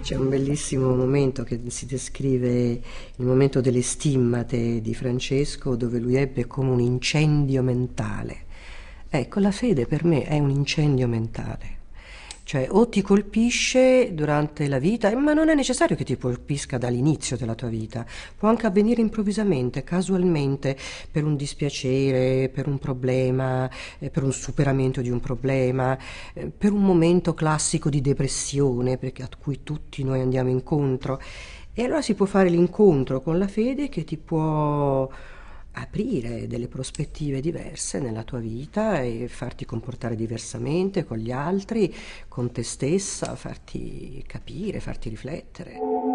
C'è un bellissimo momento che si descrive il momento delle stimmate di Francesco dove lui ebbe come un incendio mentale. Ecco, la fede per me è un incendio mentale. Cioè o ti colpisce durante la vita, eh, ma non è necessario che ti colpisca dall'inizio della tua vita, può anche avvenire improvvisamente, casualmente, per un dispiacere, per un problema, eh, per un superamento di un problema, eh, per un momento classico di depressione a cui tutti noi andiamo incontro. E allora si può fare l'incontro con la fede che ti può aprire delle prospettive diverse nella tua vita e farti comportare diversamente con gli altri, con te stessa, farti capire, farti riflettere.